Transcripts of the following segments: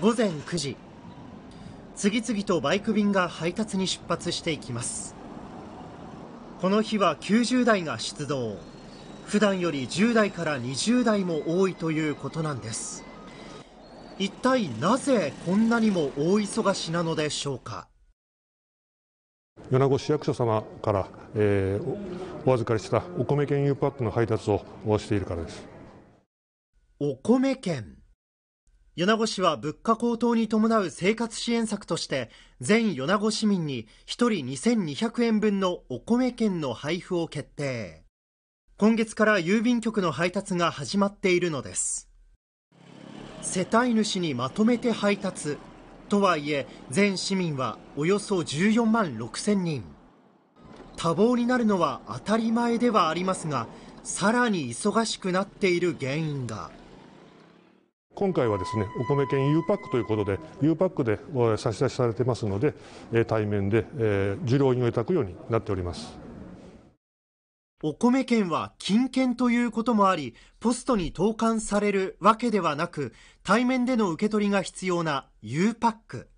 午前9時次々とバイク便が配達に出発していきますこの日は90台が出動普段より10代から20代も多いということなんです一体なぜこんなにも大忙しなのでしょうか米子市役所様から、えー、お預かりしたお米券 U パックの配達をしているからですお米券米子市は物価高騰に伴う生活支援策として全米子市民に1人2200円分のお米券の配布を決定今月から郵便局の配達が始まっているのです世帯主にまとめて配達とはいえ全市民はおよそ14万6000人多忙になるのは当たり前ではありますがさらに忙しくなっている原因が。今回はですね、お米券 U パックということで、U パックで差し出しされてますので、対面で受領品をいただくようになっております。お米券は金券ということもあり、ポストに投函されるわけではなく、対面での受け取りが必要な U パック。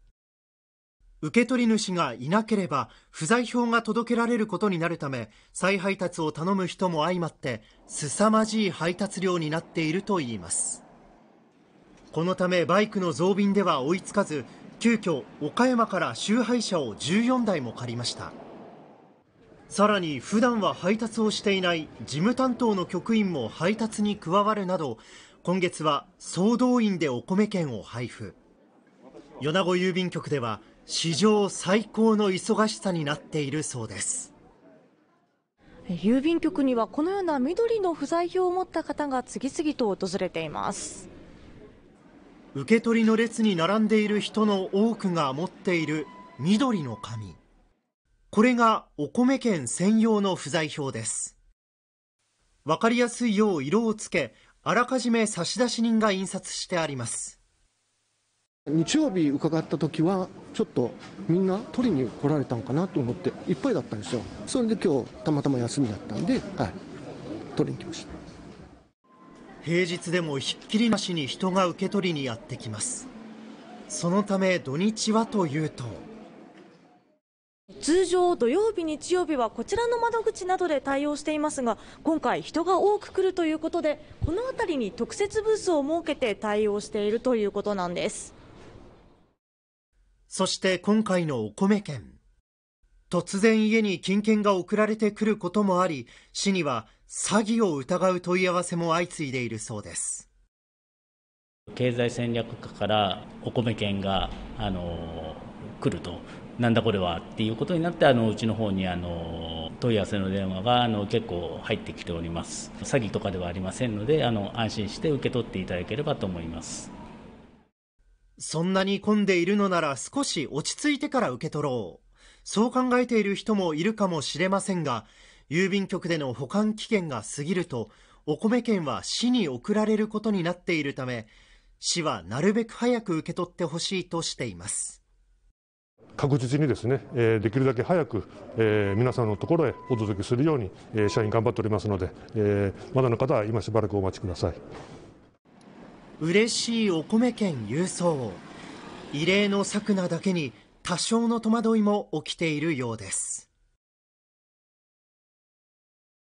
受け取り主がいなければ、不在票が届けられることになるため、再配達を頼む人も相まって、凄まじい配達量になっているといいます。このためバイクの増便では追いつかず急遽岡山から集配車を14台も借りましたさらに普段は配達をしていない事務担当の局員も配達に加わるなど今月は総動員でお米券を配布米子郵便局では史上最高の忙しさになっているそうです郵便局にはこのような緑の不在票を持った方が次々と訪れています受け取りの列に並んでいる人の多くが持っている緑の紙。これがお米券専用の不在票です。わかりやすいよう色をつけ、あらかじめ差出人が印刷してあります。日曜日伺った時はちょっとみんな取りに来られたんかなと思っていっぱいだったんですよそれで今日たまたま休みだったんではい取りに来ました平日でもひっきりなしに人が受け取りにやってきますそのため土日はというと通常土曜日日曜日はこちらの窓口などで対応していますが今回人が多く来るということでこの辺りに特設ブースを設けて対応しているということなんですそして今回のお米券突然家に金券が送られてくることもあり、市には詐欺を疑う問い合わせも相次いでいるそうです。経済戦略課からお米券があの来ると、なんだこれはっていうことになってあのうちの方にあの問い合わせの電話があの結構入ってきております。詐欺とかではありませんので、あの安心して受け取っていただければと思います。そんなに混んでいるのなら少し落ち着いてから受け取ろう。そう考えている人もいるかもしれませんが、郵便局での保管期限が過ぎると、お米券は市に送られることになっているため、市はなるべく早く受け取ってほしいとしています。確実にですね、えできるだけ早く、え皆さんのところへお届けするように、え社員頑張っておりますので、えまだの方は今しばらくお待ちください嬉しいお米券郵送異例の策なだけに多少の戸惑いも起きているようです。